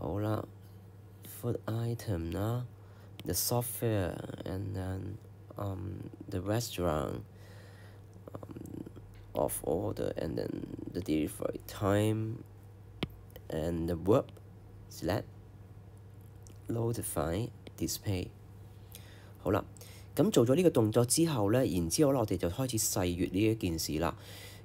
好啦，food item 啦，the software and then um the restaurant um, of order and then the delivery time and the verb select notify display 好啦，咁做咗呢個動作之後咧，然之後咧，我哋就開始細閱呢一件事啦。